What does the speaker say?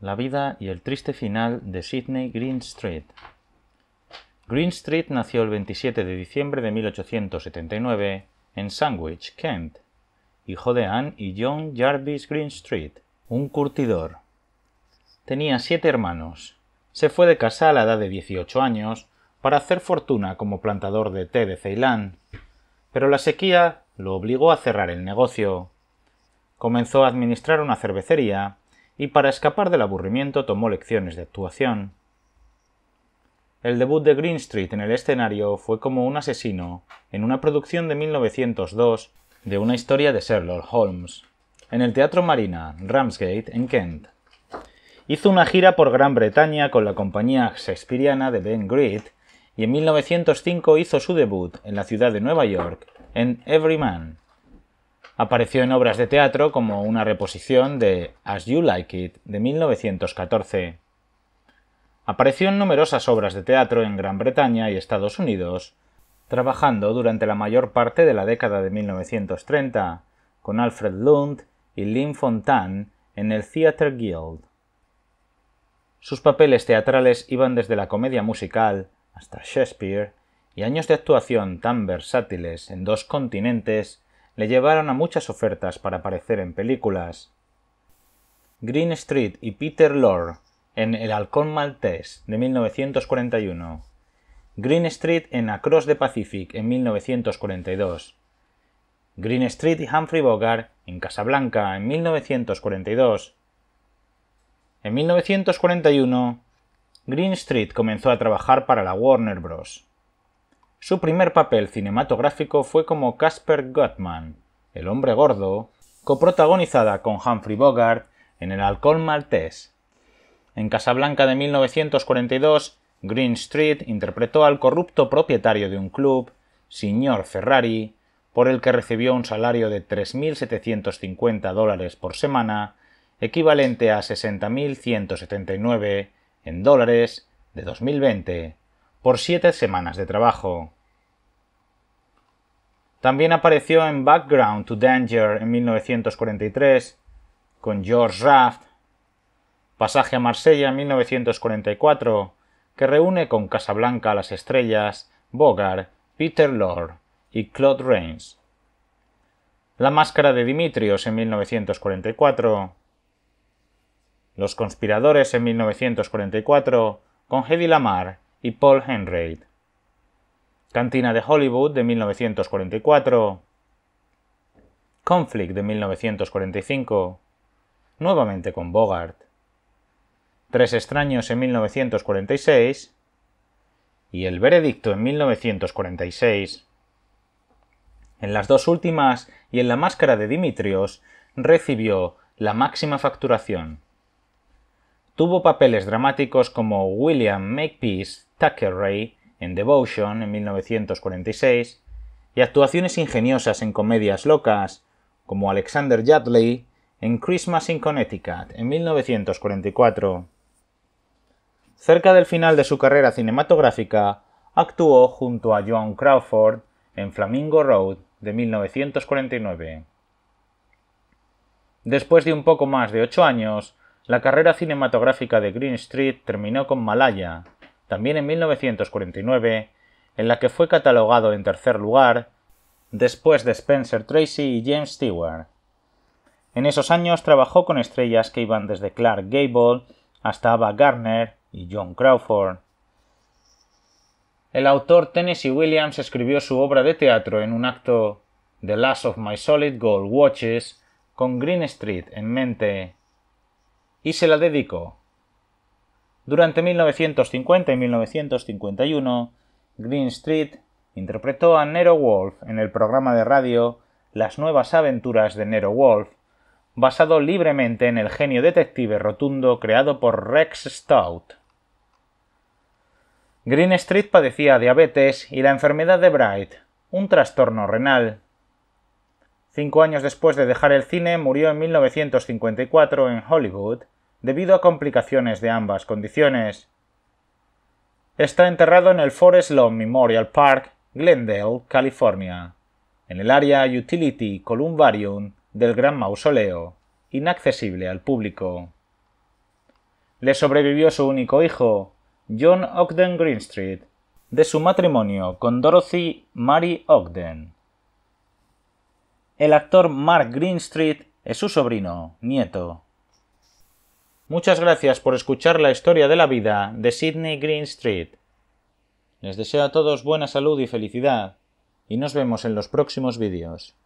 La vida y el triste final de Sidney Greenstreet. Greenstreet nació el 27 de diciembre de 1879 en Sandwich, Kent, hijo de Anne y John Jarvis Greenstreet, un curtidor. Tenía siete hermanos. Se fue de casa a la edad de 18 años para hacer fortuna como plantador de té de Ceilán, pero la sequía lo obligó a cerrar el negocio. Comenzó a administrar una cervecería y para escapar del aburrimiento tomó lecciones de actuación. El debut de Green Street en el escenario fue como un asesino en una producción de 1902 de una historia de Sherlock Holmes, en el Teatro Marina, Ramsgate, en Kent. Hizo una gira por Gran Bretaña con la compañía Shakespeareana de Ben Greed y en 1905 hizo su debut en la ciudad de Nueva York en Everyman, Apareció en obras de teatro como una reposición de As You Like It de 1914. Apareció en numerosas obras de teatro en Gran Bretaña y Estados Unidos, trabajando durante la mayor parte de la década de 1930 con Alfred Lund y Lynn Fontaine en el Theatre Guild. Sus papeles teatrales iban desde la comedia musical hasta Shakespeare y años de actuación tan versátiles en dos continentes le llevaron a muchas ofertas para aparecer en películas. Green Street y Peter Lorre en El Halcón Maltés de 1941. Green Street en Across the Pacific en 1942. Green Street y Humphrey Bogart en Casablanca en 1942. En 1941, Green Street comenzó a trabajar para la Warner Bros. Su primer papel cinematográfico fue como Casper Gottman, el hombre gordo, coprotagonizada con Humphrey Bogart en El alcohol maltés. En Casablanca de 1942, Green Street interpretó al corrupto propietario de un club, señor Ferrari, por el que recibió un salario de 3.750 dólares por semana, equivalente a 60.179 en dólares de 2020 por siete semanas de trabajo. También apareció en Background to Danger en 1943 con George Raft, Pasaje a Marsella en 1944, que reúne con Casablanca a las estrellas, Bogart, Peter Lorre y Claude Rains. La máscara de Dimitrios en 1944. Los conspiradores en 1944 con Hedy Lamar y Paul Henreid. Cantina de Hollywood de 1944. Conflict de 1945. Nuevamente con Bogart. Tres extraños en 1946. Y El veredicto en 1946. En las dos últimas y en La máscara de Dimitrios recibió la máxima facturación, Tuvo papeles dramáticos como William Makepeace Thackeray en Devotion en 1946 y actuaciones ingeniosas en comedias locas como Alexander Yadley en Christmas in Connecticut en 1944. Cerca del final de su carrera cinematográfica, actuó junto a Joan Crawford en Flamingo Road de 1949. Después de un poco más de ocho años, la carrera cinematográfica de Green Street terminó con Malaya, también en 1949, en la que fue catalogado en tercer lugar, después de Spencer Tracy y James Stewart. En esos años trabajó con estrellas que iban desde Clark Gable hasta Ava Gardner y John Crawford. El autor Tennessee Williams escribió su obra de teatro en un acto The Last of My Solid Gold Watches con Green Street en mente y se la dedicó. Durante 1950 y 1951, Green Street interpretó a Nero Wolf en el programa de radio Las nuevas aventuras de Nero Wolf, basado libremente en el genio detective rotundo creado por Rex Stout. Green Street padecía diabetes y la enfermedad de Bright, un trastorno renal Cinco años después de dejar el cine, murió en 1954 en Hollywood debido a complicaciones de ambas condiciones. Está enterrado en el Forest Lawn Memorial Park, Glendale, California, en el área Utility Columbarium del Gran Mausoleo, inaccesible al público. Le sobrevivió su único hijo, John Ogden Greenstreet, de su matrimonio con Dorothy Mary Ogden. El actor Mark Greenstreet es su sobrino, nieto. Muchas gracias por escuchar la historia de la vida de Sidney Greenstreet. Les deseo a todos buena salud y felicidad, y nos vemos en los próximos vídeos.